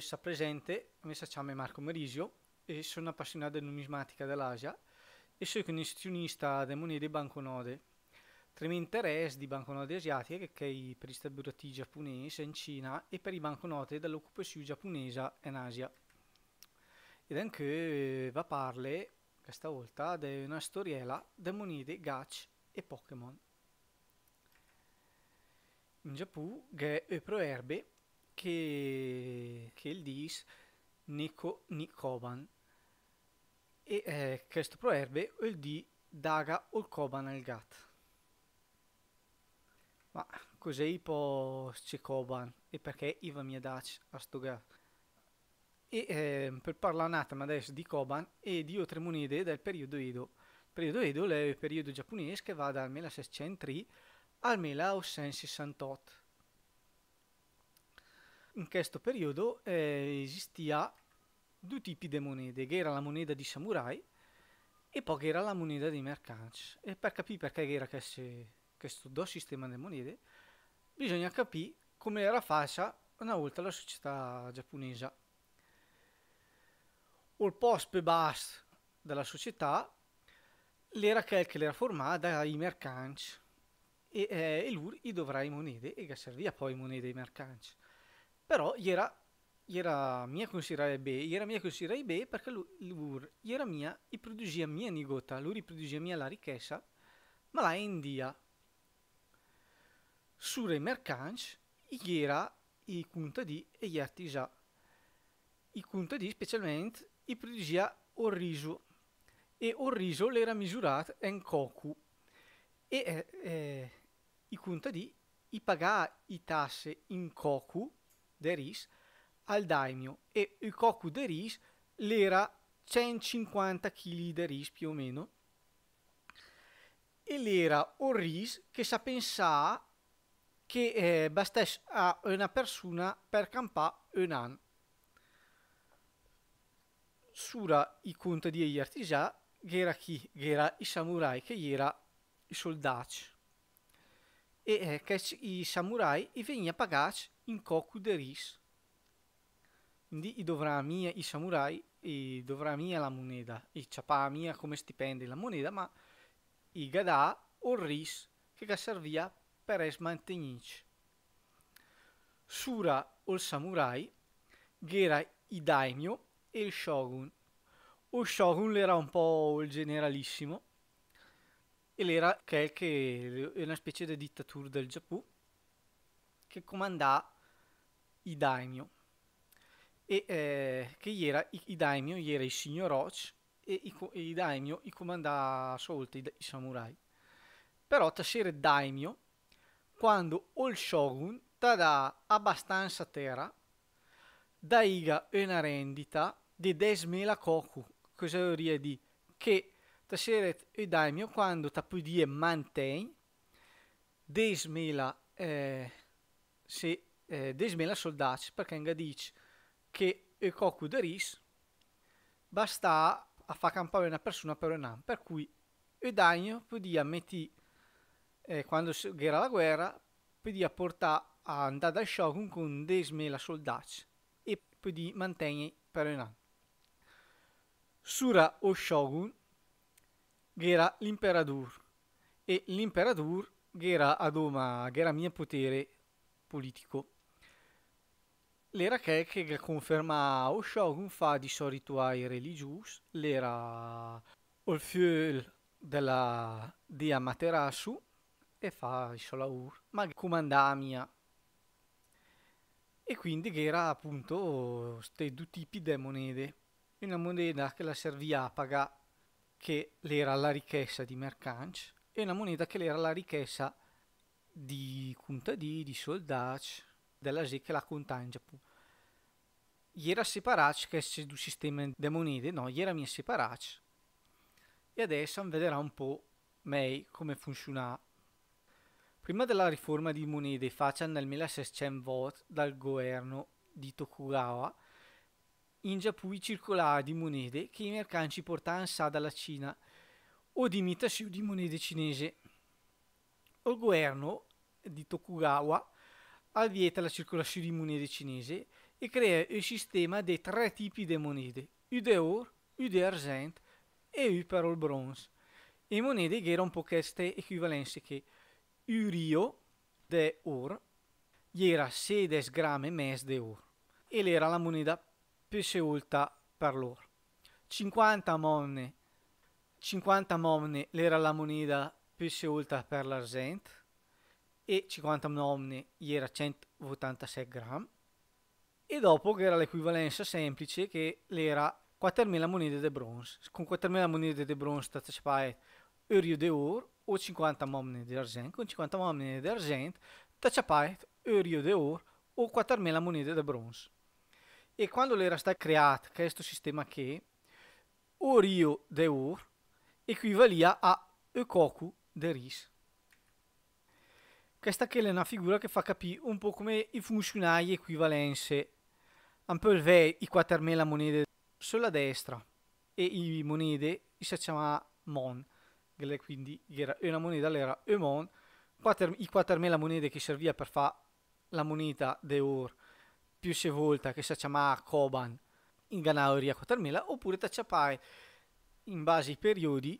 stessa presente, mi chiamo Marco Marisio e sono appassionato di numismatica dell'Asia e sono collezionista di monete banconode. Tra i miei interessi di banconote asiatiche che è per i stabiliti giapponesi in Cina e per i banconote dell'occupazione giapponese in Asia. Ed anche eh, va a parlare, questa volta, di una storiella di monete Gach e Pokémon. In Giappone, che è proerbe che, che il dis Nico Nicoban. E eh, questo proverbe il di daga o il coban al gat. Ma cos'è po c'è coban e perché iva mia dac a sto gat? E eh, per parlare un attimo adesso di coban e di altre monete del periodo Edo. Il periodo Edo è il periodo giapponese che va dal 1603 al 1868 in questo periodo eh, esistia due tipi di monete, che era la moneta di samurai e poi che era la moneta dei mercanti. E per capire perché era questo due sistema di monete, bisogna capire come era fatta una volta la società giapponese. Il post bas della società l'era quel che era formata dai mercanti e, eh, e lui dovrà i monete e che serviva poi monete ai mercanti. Però Iera, Ieramia considererebbe Ieramia considererebbe perché era mia, i produceva mia nigota, lui produgia mia la ricchezza, ma la india. Sure gli era i contadì e gli artigià. I contadì specialmente i produgia il riso e il riso l'era misurato in cocu e eh, eh i contadì i pagà i tasse in cocu de Ris al daimyo e il koku de Ris l'era 150 kg de Ris più o meno e l'era un Ris che sa pensare che eh, bastesse a una persona per campare un anno. Sura i conti degli artigiani, che era chi? Che era i samurai, che era i soldati e che i samurai e veniva pagati in koku ris. Quindi dovrà mia i samurai e dovrà mia la moneta e ciapà mia come stipendi la moneta, ma i gadà o ris che serviva per smantenirci. Sura o il samurai, che era i daimyo e il shogun. O shogun era un po' il generalissimo e l'era Kel che è una specie di dittatura del Giappù che comanda i daimyo e eh, che era, i, i daimyo era i signoroci e i, e i daimyo i comandava soltanto i, i, samurai però tasera daimyo quando il shogun ta dà abbastanza terra da iga una rendita di 10.000 koku cosa vuol dire di che Taseret e Daimyo quando Tapudia mantém 10.000 eh, se, eh, 10.000 soldati perché Nga dice che il Koku Daris basta a far campare una persona per un anno per cui il Daimyo podia metti eh, quando era la guerra podia portare a andare dal Shogun con 10.000 soldati e podia mantenere per un anno Sura o Shogun gera l'imperadur e l'imperadur Ghera adoma gera mia potere politico. L'era che che conferma o shogun fa di solito ai religius, l'era il fiel della di Amaterasu e fa il solaur, ma comandamia. E quindi che era appunto questi due tipi di monete. Una moneta che la servia a pagare che le era la richiesta di mercanti e una moneta che le era la richiesta di contadini, di soldati, della gente che la contava in Giappone. Era che questo due sistemi di monete, no, era mia separato. E adesso vedrà un po' meglio come funziona. Prima della riforma di monete fatta nel 1600 dal governo di Tokugawa, in Giappone circolava di monete che i mercanti portavano dalla Cina o di imitazione di monete cinese. Il governo di Tokugawa vieta la circolazione di monete cinese e crea il sistema dei tre tipi di monete, u de or, u de argent e u perol bronze. E monete che erano un po' queste equivalenze che u rio de or, era 6 grame mes de or, e era la moneta più si ulta per loro. 50 monne, 50 monne era la moneta più si ulta per l'argento e 50 monne era 186 grammi e dopo che era l'equivalenza semplice che l'era 4.000 monete di bronzo. Con 4.000 monete di bronzo partecipai euro di oro o 50 monete di argento. Con 50 monete di argento argent partecipai euro di oro o 4.000 monete di bronzo. E quando era stata creata questo sistema che Orio Ur equivalia a Eukoku de Ris. Questa che è una figura che fa capire un po' come i funzionari equivalenze. Un po' il vei, i 4.000 monete sulla destra e i monete si chiama Mon, quindi era una moneta, l'era Eumon, i 4.000 monete che serviva per fare la moneta de Ur più se volta che si chiama Coban in Ganauri 4.000 oppure ti ciapai in base ai periodi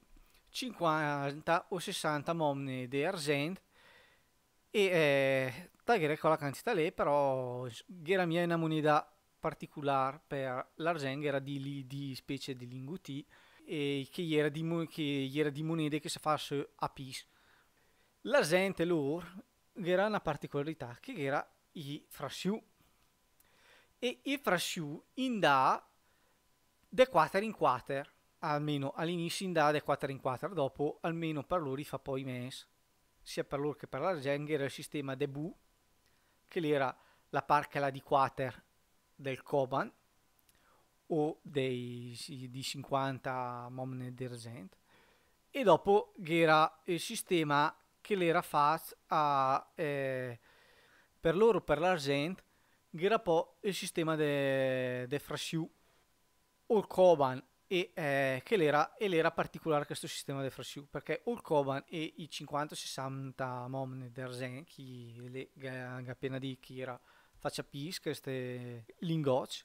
50 o 60 momne di argent e eh, tagliare con la quantità lì però era mia una moneta particolare per l'argent era di, di specie di linguti e che era di, che era di monete che si fa a pis l'argent loro era una particolarità che era i frasciù e Ifrashu in da de quater in quater, almeno all'inizio in da de quater in quater, dopo almeno per loro fa poi mens, sia per loro che per la Zeng era il sistema debut, che era la parcala di quater del coban o dei, di 50 Momne d'Erzent e dopo era il sistema che era fatto a, eh, per loro per l'Argent era poi il sistema de, de frasiu o Coban e eh, che l'era, e l'era particolare questo sistema de frasiu perché o Coban e i 50-60 momne d'Arzen chi le appena di chi era faccia pis queste lingoc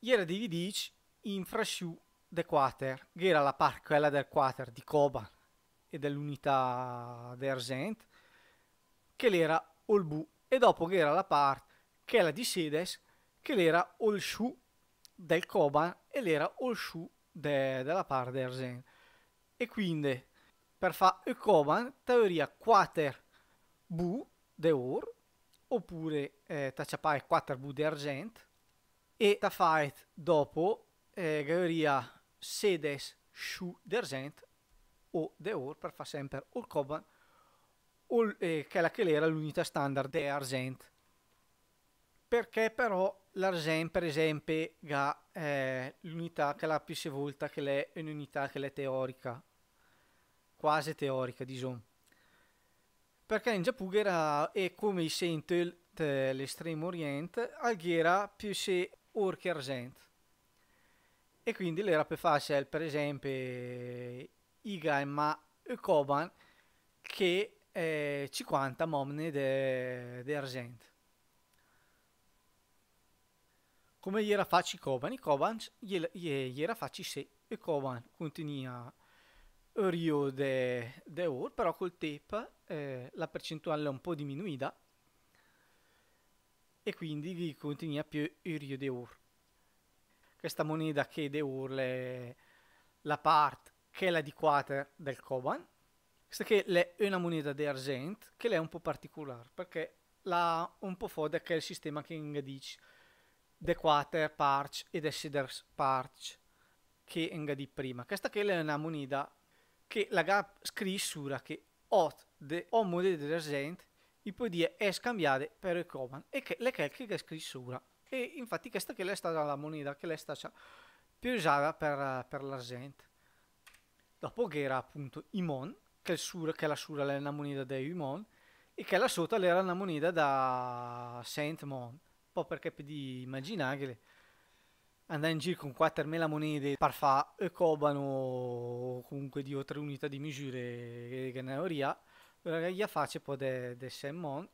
era dividici in frasiu de quater che era la par quella del quater di Coban e dell'unità d'Arzent che l'era Bu e dopo che era la parte che è la di Sedes, che l'era Olshu del Koban e l'era Olshu de, della Pardersen. E quindi per fare il Koban, teoria 4 bu de or, oppure eh, tacciapai 4 bu de argent, e ta fight dopo eh, teoria Sedes shu de argent o de or per fare sempre il Koban, o, eh, che è la che l'era l'unità standard de argent perché però l'argento per esempio è eh, l'unità che la più si volta che è un'unità che è teorica quasi teorica diciamo perché in Giappughe e come i sento l'estremo oriente alghera più se orche argento e quindi l'era più facile per esempio Iga ma e Koban che 50 eh, momne di argento come gli era facci i Koban gli era facci se e Koban continua Rio de, de Or, però col tape eh, la percentuale è un po' diminuita e quindi gli continua più Rio de Or. Questa moneta che de Or è la parte che è la di quarter del Koban, questa che è una moneta di argent che è un po' particolare perché la un po' foda che è il sistema che ingadici. The Quater Parch e The Cedars Parch che enga di prima. Questa che è una moneta che la gap scrissura che hot de homo de resent i podie è scambiate per il coman e che le calche che scrissura. E infatti questa che è stata la moneta che è stata più usata per, per l'argent. Dopo che era appunto Imon, che, sur, che la sura è una moneta di Imon e che la sotto era una moneta da Saint Mon po' perché di immaginare andare in giro con 4.000 monete per fare e cobano comunque di oltre unità di misure che ne avrà la faccia poi del de Semmon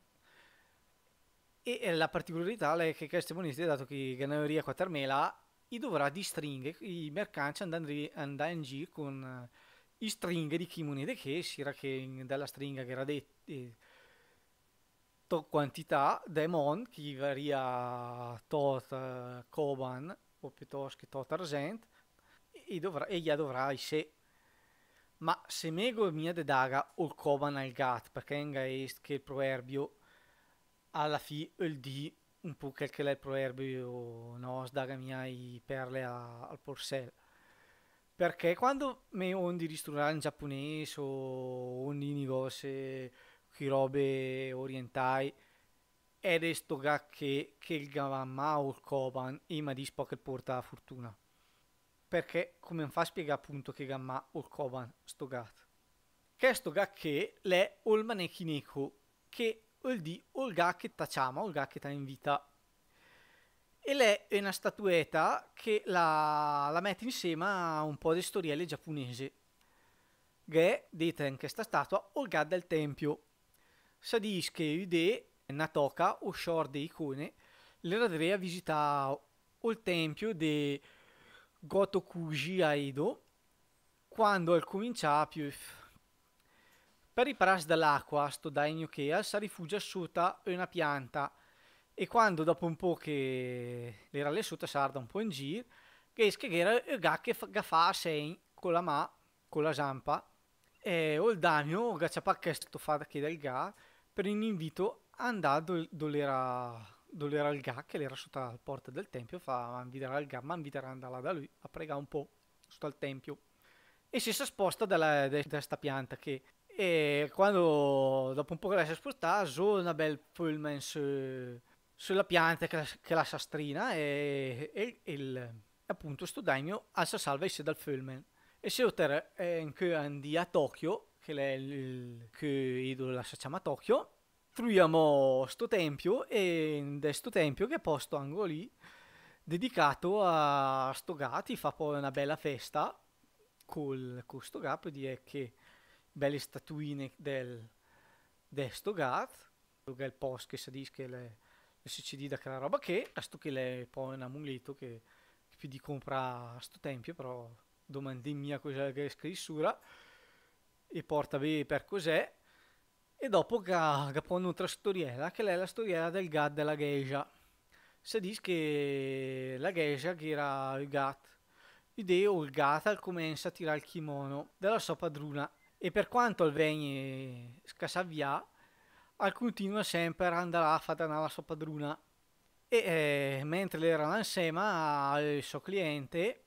e la particolarità è che queste monete dato che Ganaveria 4.000 e dovrà distringere i mercanti andando, andare in giro con uh, i stringhe di chi monete che si era che in, dalla stringa che era detta to- quantità Demon, ki varia tot uh, eh, Koban o piuttosto che tot Argent e, dovrà, e gli dovrai se ma se Mego mia de daga o coban al Gat perché enga est che il proverbio alla fine il di un po' che è il proverbio no sdaga mia i perle a, al porcel perché quando me ondi ristorare in giapponese o ondi negozi che robe orientali ed è sto che, che il Gamma o il Koban e mi dispo che porta la fortuna perché come fa a spiegare appunto che Gamma o il Koban sto gat che è sto che le o il manekineko che o il di o il che tacciamo o il che ta in vita e lei è una statuetta che la, la mette insieme a un po' di storielle giapponese che dite anche questa statua o il del tempio che Sadische Ude, Natoka o Shor de Ikone, l'Eradrea visita il tempio di Gotokuji a Edo quando al cominciato per ripararsi dall'acqua sto daimyo Kea si rifugia sotto una pianta e quando dopo un po' che l'era lì sotto sarda un po' in giro che era il che fa sein con la ma con la zampa e il daimyo gacciapacca sto fa che del gacche per un invito andò dove era il gà che era sotto la porta del tempio fa mi inviterà il gà ma inviterà ad andare da lui a pregare un po' sotto al tempio e si è sposta da questa pianta che e quando dopo un po' che la si è spostata zona bel pullman su, sulla pianta che la, che la sastrina e, e, e il, appunto sto daimyo alza salva e si dal pullman e si otterrà eh, anche a Tokyo che, è il, che Ido la facciamo a Tokyo. Troviamo questo tempio e è questo tempio che è posto anche lì dedicato a sto gatti, fa poi una bella festa con sto gat, poi che belle statuine del, del sto gat, che è il post che si dice che le, le CCD da quella roba che, questo che è poi un amuleto che, che più di compra a sto tempio, però domandi mia cosa che è scrittura e porta a bere per cos'è e dopo Capone un'altra storiella che è la storiella del gat della geisha si dice che la geisha che era il gat ideo il gat comincia a tirare il kimono della sua padrona e per quanto il venga scassavia al continua sempre ad andare a fare la sua padrona e eh, mentre era l'ansema, il suo cliente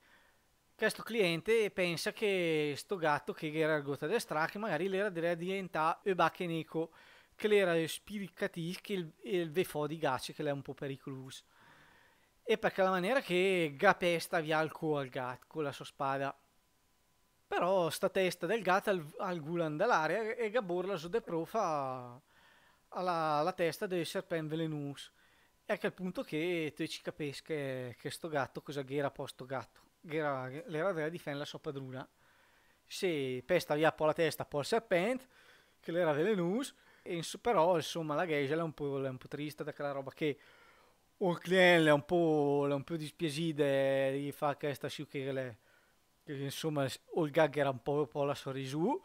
questo cliente pensa che sto gatto che era il gota del strach magari l'era della diventà e bacchenico che l'era spiricatì che il, il vefò di gacce che l'è un po' pericoloso e perché la maniera che Gapesta via il cuore al gatto con la sua spada però sta testa del gatto al, al gulan dall'aria e Gaborla su de profa alla, alla testa del serpente velenus e a quel punto che tu ci capisci che, che sto gatto cosa ghera era posto gatto l'era difende la sua padrona. Se pesta via po' la testa, po' il serpente, che l'era delle news, ins- però insomma la Geisel è un po', è un po triste da quella roba che o il cliente è un po', è po dispiacide di fare questa sì che, le, che insomma il gag era un po', un po la sorrisu.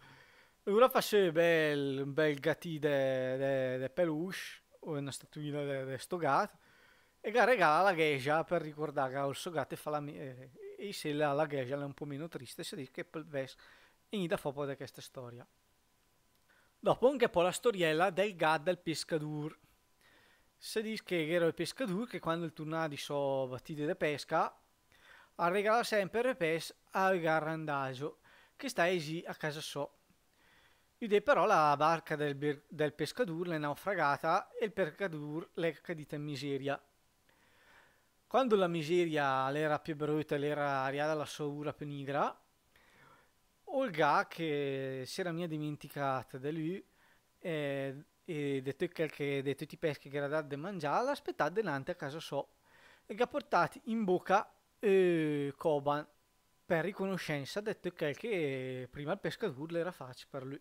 Allora faceva bel, un bel gattino di peluche, o una statuina di sto gatto, e regala la geisha per ricordare che il suo gatto fa la, eh, e se la, la Gesel è un po' meno triste, si dice che Pelves inida fa poi da questa storia. Dopo anche poi la storiella del Gad del Pescadur. Si dice che era il Pescadur che quando il tornava di so battite di pesca, regala sempre il pes al garrandaggio che sta esì a casa sua. Idè però la barca del, del pescadur l'è naufragata e il pescadur l'è cadita in miseria. Quando la miseria l'era più brutta e l'era arrivata la sua più nigra, Olga, che si era mia dimenticata di lui, eh, e di tutti i peschi che era da mangiare, l'aspettava davanti a casa sua e gli ha portato in bocca eh, Coban per riconoscenza, detto che prima il pescatore era facile per lui.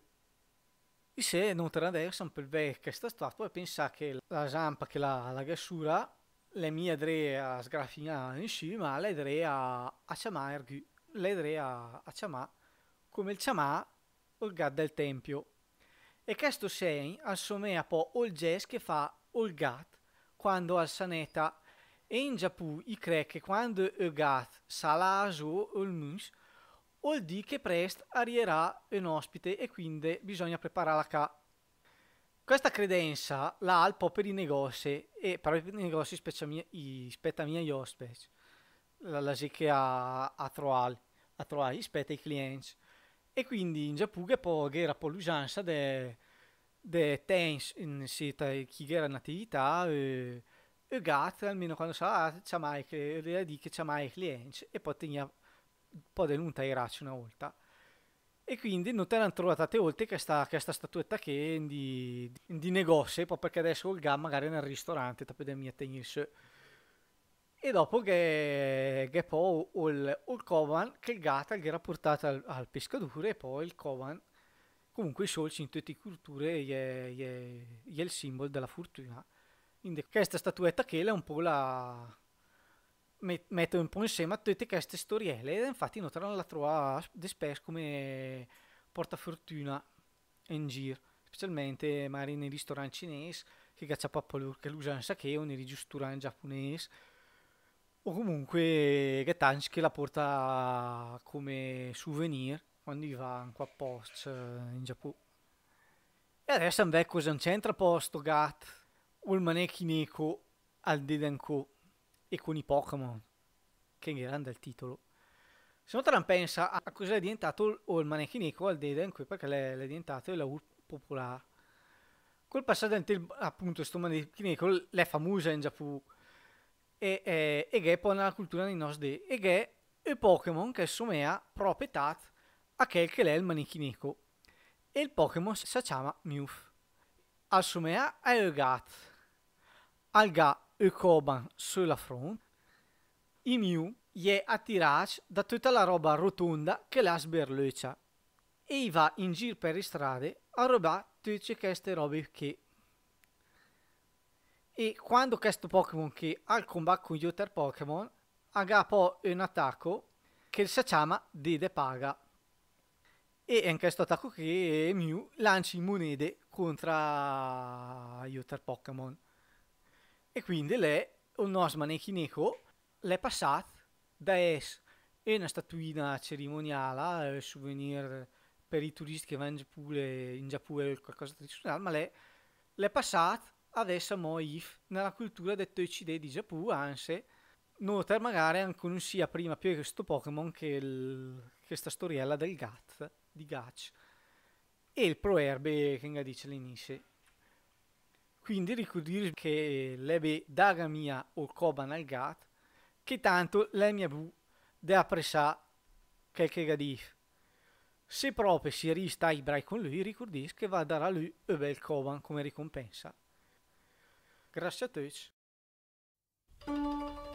E se non te la sempre il vecchio sta statua e pensa che la zampa, che la, la gassura, le le mie a in l'emiadrea sgrafina nishima, l'edrea achama ergü, a achama come il chamà il gà del tempio. E questo sei assomea po' il jazz che fa il gà quando al saneta e in Giappù i cre che quando il gà sala a su il mus il di che prest arriverà un ospite e quindi bisogna preparare la ca. Questa credenza la ha il po' per i negozi, e per i negozi spetta mia, i, mia gli ospiti, la, la che ha a trovare, a trovare, spetta i clienti. E quindi in Giappone poi era un po' l'usanza del de tens, si, chi era in attività, e, e gat, almeno quando sa, c'è mai, che c'è mai clienti, e poi tenia, poi denuncia i una volta. E quindi non te l'hanno trovata te oltre che sta, che sta statuetta che di, di negozio, proprio perché adesso il GAM magari nel ristorante, tappi da mia tennis. E dopo che, che poi il, il Covan, che il Gatal che era portata al, al, pescatore, e poi il Covan, comunque i solci in tutte le culture, è il simbolo della fortuna. Quindi questa statuetta che è un po' la, metto un po' insieme tutte queste storielle e infatti non la trova spes come portafortuna in giro specialmente magari nei ristoranti cinesi che caccia proprio che usano sake o nei ristoranti giapponesi o comunque che tanci che la porta come souvenir quando va qua a posto eh, in Giappone e adesso non cosa non c'entra posto gat o il maneki neko al dedanko e con i Pokémon. Che grande il titolo. Se Notaran pensa a cosa è diventato o il manichinico al Deden, qui perché l'è, l'è diventato la URP popolare. Col passaggio del, appunto sto manichinico l'è famosa in Giappone e, e, e che poi nella cultura dei nostri e che è il Pokémon che somea proprietat a quel che è il manichinico e il Pokémon si chiama Mew. Al il gat. Al Gat e Ukoban sulla fronte, i Mew è attirati da tutta la roba rotonda che la sberluccia e va in giro per le strade a rubare tutte queste robe che e quando questo Pokémon che ha il combattimento con gli altri Pokémon ha poi un attacco che si chiama Dede Paga e è in questo attacco che Mew lancia monete contro gli altri Pokémon e quindi lei, un Osman Echineko, l'è passata da es e una statuina cerimoniale, eh, souvenir per i turisti che vanno in Giappone o qualcosa di tradizionale, ma lei l'è passata adesso mo if nella cultura del Toicide di Giappone, anzi, nota magari anche non sia prima più questo Pokémon che il, questa storiella del Gat, di Gatch e il proverbe che dice all'inizio quindi ricordire che l'ebe daga mia o koban gat, che tanto le l'emia bu de appresa che gadif. Se proprio si rista i ibrai con lui, ricordis che va a dare a lui e bel coban come ricompensa. Grazie a te.